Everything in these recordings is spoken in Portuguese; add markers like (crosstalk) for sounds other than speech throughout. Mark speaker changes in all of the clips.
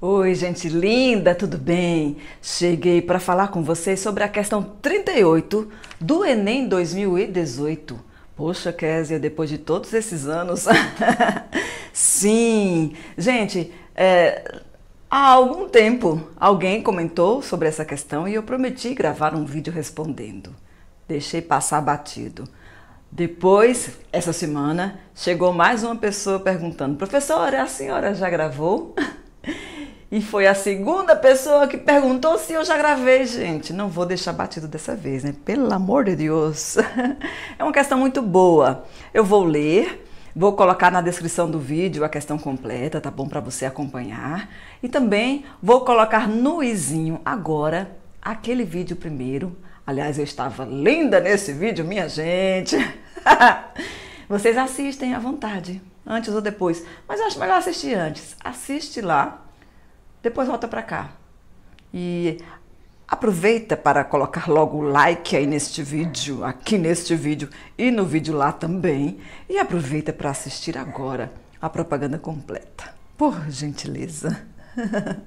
Speaker 1: Oi, gente linda, tudo bem? Cheguei para falar com vocês sobre a questão 38 do Enem 2018. Poxa, Késia, depois de todos esses anos. (laughs) Sim, gente, é, há algum tempo alguém comentou sobre essa questão e eu prometi gravar um vídeo respondendo. Deixei passar batido. Depois, essa semana, chegou mais uma pessoa perguntando: professora, a senhora já gravou? (laughs) E foi a segunda pessoa que perguntou se eu já gravei, gente. Não vou deixar batido dessa vez, né? Pelo amor de Deus. (laughs) é uma questão muito boa. Eu vou ler, vou colocar na descrição do vídeo a questão completa, tá bom para você acompanhar. E também vou colocar no izinho agora aquele vídeo primeiro. Aliás, eu estava linda nesse vídeo, minha gente. (laughs) Vocês assistem à vontade, antes ou depois, mas eu acho melhor assistir antes. Assiste lá depois volta para cá. E aproveita para colocar logo o like aí neste vídeo, aqui neste vídeo e no vídeo lá também. E aproveita para assistir agora a propaganda completa. Por gentileza. (laughs)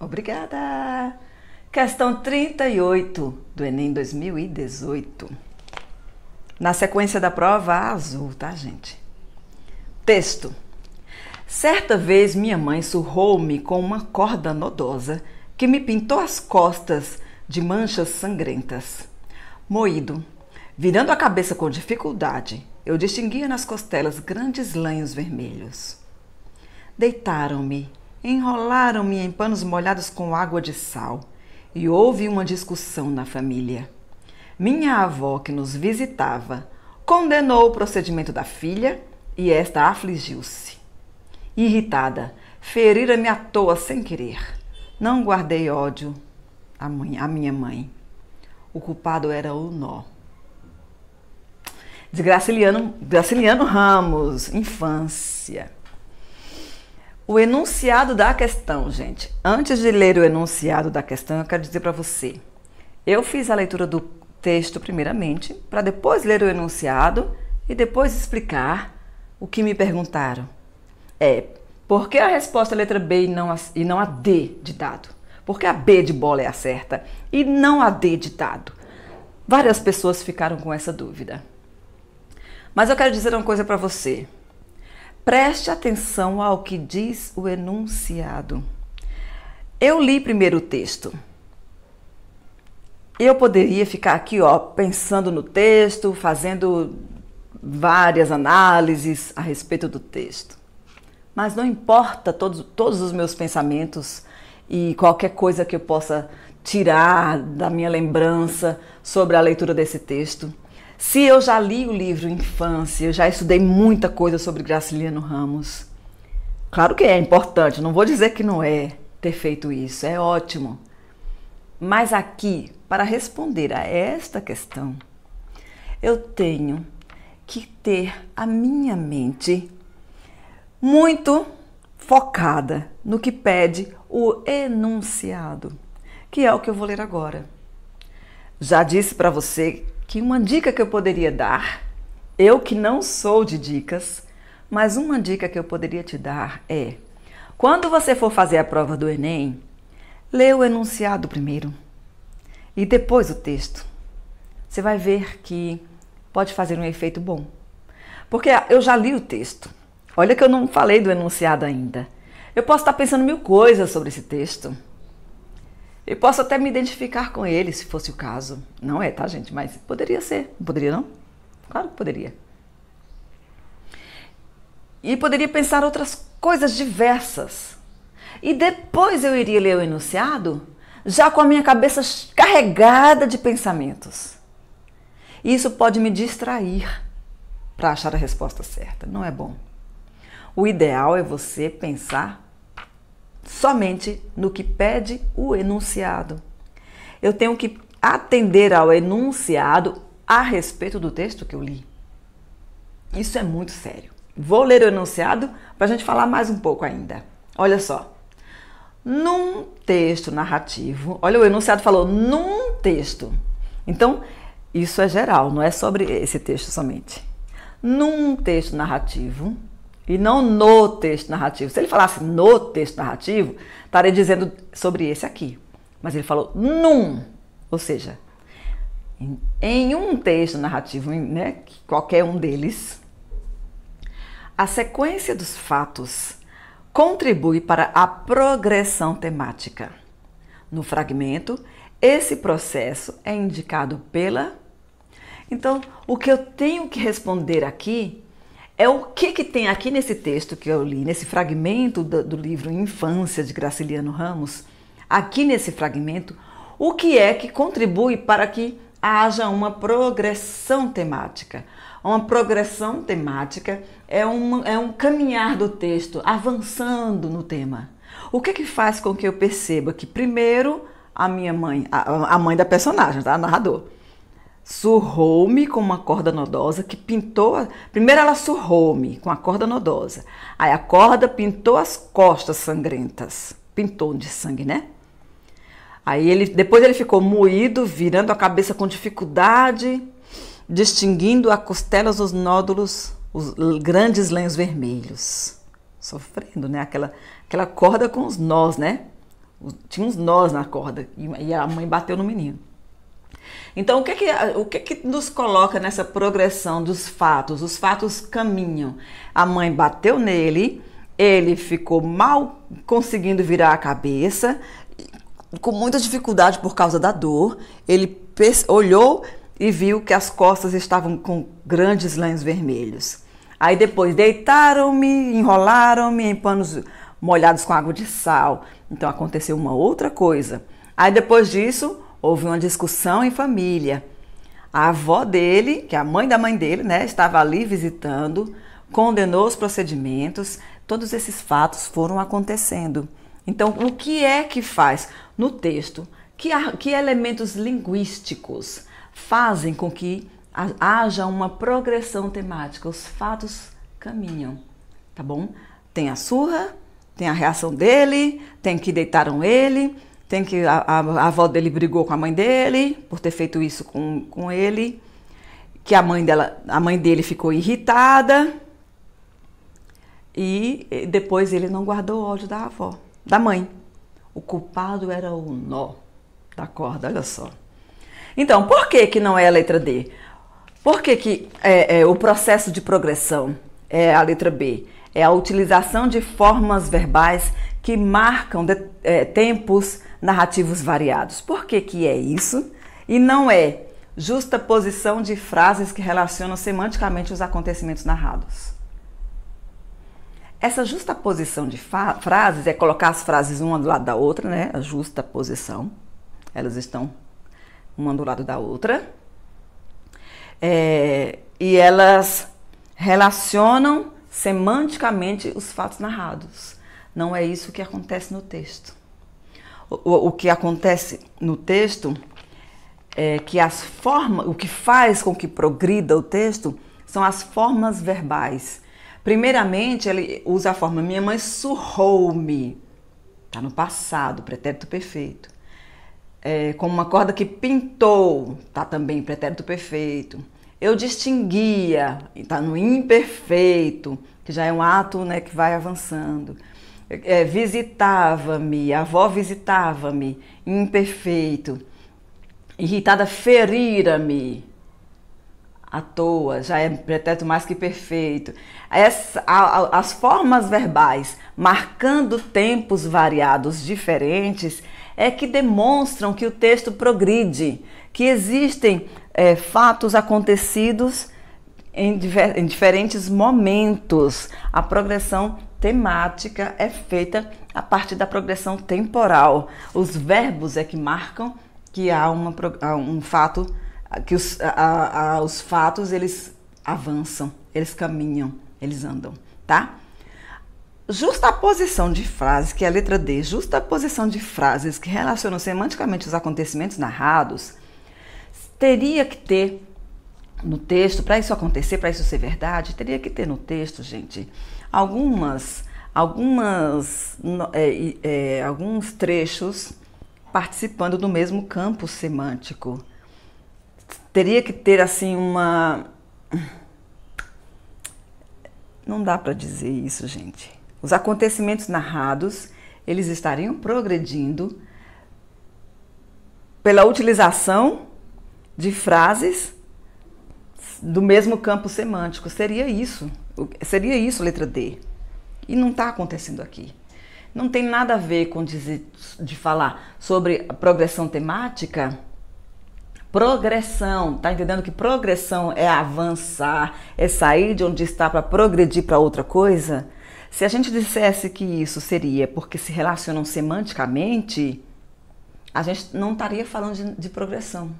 Speaker 1: Obrigada! Questão 38 do Enem 2018. Na sequência da prova, azul, tá, gente? Texto. Certa vez minha mãe surrou-me com uma corda nodosa que me pintou as costas de manchas sangrentas. Moído, virando a cabeça com dificuldade, eu distinguia nas costelas grandes lanhos vermelhos. Deitaram-me, enrolaram-me em panos molhados com água de sal e houve uma discussão na família. Minha avó, que nos visitava, condenou o procedimento da filha e esta afligiu-se irritada. Ferira-me à toa sem querer. Não guardei ódio à, mãe, à minha mãe. O culpado era o nó. De Graciliano, Graciliano Ramos, infância. O enunciado da questão, gente. Antes de ler o enunciado da questão, eu quero dizer para você. Eu fiz a leitura do texto primeiramente, para depois ler o enunciado e depois explicar o que me perguntaram é por que a resposta é letra B e não a, e não a D de dado? Porque a B de bola é a certa e não a D de dado. Várias pessoas ficaram com essa dúvida. Mas eu quero dizer uma coisa para você. Preste atenção ao que diz o enunciado. Eu li primeiro o texto. Eu poderia ficar aqui, ó, pensando no texto, fazendo várias análises a respeito do texto. Mas não importa todos, todos os meus pensamentos e qualquer coisa que eu possa tirar da minha lembrança sobre a leitura desse texto. Se eu já li o livro Infância, eu já estudei muita coisa sobre Graciliano Ramos. Claro que é importante, não vou dizer que não é ter feito isso, é ótimo. Mas aqui, para responder a esta questão, eu tenho que ter a minha mente muito focada no que pede o enunciado, que é o que eu vou ler agora. Já disse para você que uma dica que eu poderia dar, eu que não sou de dicas, mas uma dica que eu poderia te dar é: quando você for fazer a prova do Enem, lê o enunciado primeiro e depois o texto. Você vai ver que pode fazer um efeito bom. Porque eu já li o texto, Olha que eu não falei do enunciado ainda. Eu posso estar pensando mil coisas sobre esse texto. Eu posso até me identificar com ele, se fosse o caso. Não é, tá, gente? Mas poderia ser. Poderia não? Claro que poderia. E poderia pensar outras coisas diversas. E depois eu iria ler o enunciado já com a minha cabeça carregada de pensamentos. E isso pode me distrair para achar a resposta certa. Não é bom. O ideal é você pensar somente no que pede o enunciado. Eu tenho que atender ao enunciado a respeito do texto que eu li. Isso é muito sério. Vou ler o enunciado para a gente falar mais um pouco ainda. Olha só. Num texto narrativo, olha, o enunciado falou num texto. Então, isso é geral, não é sobre esse texto somente. Num texto narrativo, e não no texto narrativo. Se ele falasse no texto narrativo, estaria dizendo sobre esse aqui. Mas ele falou num, ou seja, em, um texto narrativo, né, qualquer um deles, a sequência dos fatos contribui para a progressão temática. No fragmento, esse processo é indicado pela. Então, o que eu tenho que responder aqui é o que, que tem aqui nesse texto que eu li, nesse fragmento do, do livro Infância de Graciliano Ramos, aqui nesse fragmento, o que é que contribui para que haja uma progressão temática. Uma progressão temática é um, é um caminhar do texto, avançando no tema. O que, que faz com que eu perceba que, primeiro, a minha mãe, a, a mãe da personagem, tá? a narrador, surrou-me com uma corda nodosa que pintou. A... Primeiro ela surrou-me com a corda nodosa. Aí a corda pintou as costas sangrentas. Pintou de sangue, né? Aí ele depois ele ficou moído, virando a cabeça com dificuldade, distinguindo as costelas dos nódulos, os grandes lenhos vermelhos. Sofrendo, né? Aquela aquela corda com os nós, né? Tinha uns nós na corda e a mãe bateu no menino. Então, o que, é que, o que, é que nos coloca nessa progressão dos fatos? Os fatos caminham. A mãe bateu nele, ele ficou mal conseguindo virar a cabeça, com muita dificuldade por causa da dor. Ele olhou e viu que as costas estavam com grandes lãs vermelhos. Aí depois deitaram-me, enrolaram-me em panos molhados com água de sal. Então aconteceu uma outra coisa. Aí depois disso, Houve uma discussão em família. A avó dele, que é a mãe da mãe dele, né, estava ali visitando, condenou os procedimentos. Todos esses fatos foram acontecendo. Então, o que é que faz no texto? Que, que elementos linguísticos fazem com que haja uma progressão temática? Os fatos caminham, tá bom? Tem a surra, tem a reação dele, tem que deitaram ele, tem que a, a, a, avó dele brigou com a mãe dele por ter feito isso com, com ele, que a mãe dela, a mãe dele ficou irritada e depois ele não guardou o ódio da avó, da mãe. O culpado era o nó da corda, olha só. Então, por que que não é a letra D? Por que, que é, é, o processo de progressão é a letra B? É a utilização de formas verbais que marcam de, é, tempos narrativos variados. Por que, que é isso? E não é justa posição de frases que relacionam semanticamente os acontecimentos narrados. Essa justa posição de frases é colocar as frases uma do lado da outra, né? A justa posição. Elas estão uma do lado da outra. É, e elas relacionam semanticamente os fatos narrados. Não é isso que acontece no texto. O, o que acontece no texto é que as formas, o que faz com que progrida o texto são as formas verbais. Primeiramente, ele usa a forma minha mãe surrou-me. Está no passado, pretérito perfeito. É, como uma corda que pintou, está também pretérito perfeito. Eu distinguia, está no imperfeito, que já é um ato né, que vai avançando é, visitava-me, a avó visitava-me, imperfeito, irritada, ferira-me à toa, já é pretexto mais que perfeito. Essa, a, a, as formas verbais marcando tempos variados diferentes é que demonstram que o texto progride, que existem é, fatos acontecidos em, diver, em diferentes momentos. A progressão temática é feita a partir da progressão temporal. Os verbos é que marcam que há uma, um fato, que os, a, a, os fatos eles avançam, eles caminham, eles andam, tá? Justaposição de frases, que é a letra D, justaposição de frases que relacionam semanticamente os acontecimentos narrados, teria que ter no texto, para isso acontecer, para isso ser verdade, teria que ter no texto, gente, algumas, algumas, é, é, alguns trechos participando do mesmo campo semântico. Teria que ter assim uma não dá para dizer isso, gente. Os acontecimentos narrados, eles estariam progredindo pela utilização de frases do mesmo campo semântico. Seria isso. Seria isso letra D. E não está acontecendo aqui. Não tem nada a ver com dizer, de falar sobre progressão temática. Progressão, tá entendendo que progressão é avançar, é sair de onde está para progredir para outra coisa? Se a gente dissesse que isso seria porque se relacionam semanticamente, a gente não estaria falando de, de progressão.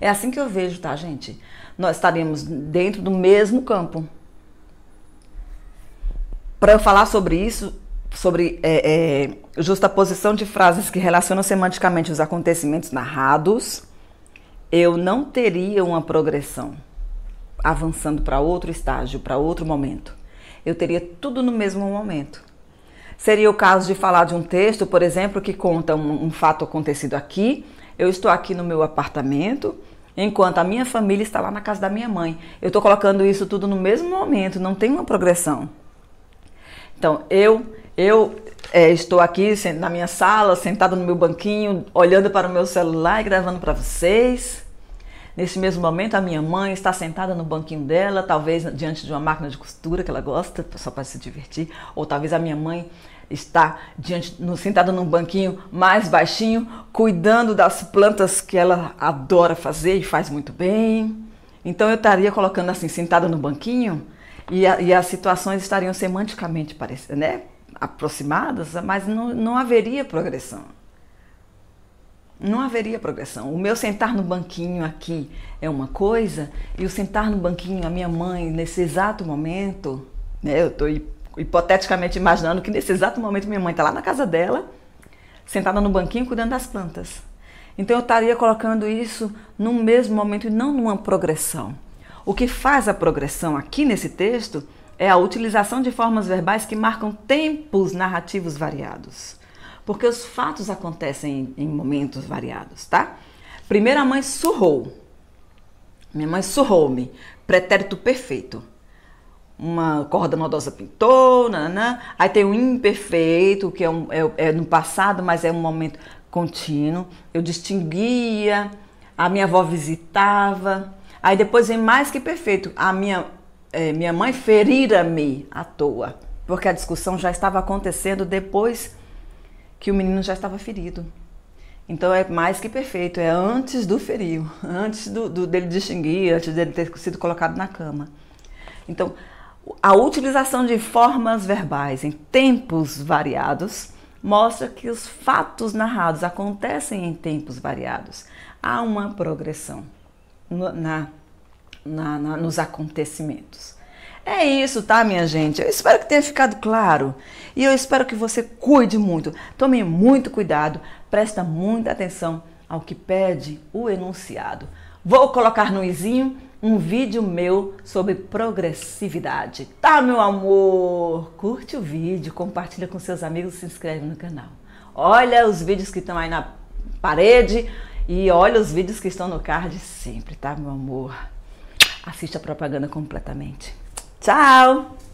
Speaker 1: É assim que eu vejo, tá, gente? Nós estaremos dentro do mesmo campo para eu falar sobre isso, sobre é, é, justaposição de frases que relacionam semanticamente os acontecimentos narrados, eu não teria uma progressão avançando para outro estágio, para outro momento. Eu teria tudo no mesmo momento. Seria o caso de falar de um texto, por exemplo, que conta um, um fato acontecido aqui. Eu estou aqui no meu apartamento, enquanto a minha família está lá na casa da minha mãe. Eu estou colocando isso tudo no mesmo momento, não tem uma progressão. Então, eu, eu é, estou aqui na minha sala, sentada no meu banquinho, olhando para o meu celular e gravando para vocês. Nesse mesmo momento, a minha mãe está sentada no banquinho dela, talvez diante de uma máquina de costura que ela gosta, só para se divertir, ou talvez a minha mãe está diante, no, sentada num banquinho mais baixinho, cuidando das plantas que ela adora fazer e faz muito bem. Então eu estaria colocando assim, sentada no banquinho, e, a, e as situações estariam semanticamente parecidas, né? aproximadas, mas não, não haveria progressão. Não haveria progressão. O meu sentar no banquinho aqui é uma coisa, e o sentar no banquinho, a minha mãe, nesse exato momento, né, eu estou hipoteticamente imaginando que nesse exato momento minha mãe está lá na casa dela, sentada no banquinho cuidando das plantas. Então eu estaria colocando isso no mesmo momento e não numa progressão. O que faz a progressão aqui nesse texto é a utilização de formas verbais que marcam tempos narrativos variados, porque os fatos acontecem em momentos variados, tá? Primeiro a mãe surrou. Minha mãe surrou-me, pretérito perfeito. Uma corda nodosa pintou, nananã. aí tem o imperfeito, que é, um, é, é no passado, mas é um momento contínuo. Eu distinguia, a minha avó visitava, Aí depois vem mais que perfeito. A minha, é, minha mãe ferira-me à toa, porque a discussão já estava acontecendo depois que o menino já estava ferido. Então é mais que perfeito, é antes do feriu (laughs) antes do, do dele distinguir, antes dele ter sido colocado na cama. Então, a utilização de formas verbais em tempos variados mostra que os fatos narrados acontecem em tempos variados. Há uma progressão no, na, na, na, nos acontecimentos. É isso, tá, minha gente? Eu espero que tenha ficado claro e eu espero que você cuide muito. Tome muito cuidado, presta muita atenção ao que pede o enunciado. Vou colocar no izinho um vídeo meu sobre progressividade. Tá, meu amor? Curte o vídeo, compartilha com seus amigos, se inscreve no canal. Olha os vídeos que estão aí na parede e olha os vídeos que estão no card sempre, tá, meu amor? Assista a propaganda completamente. Tchau!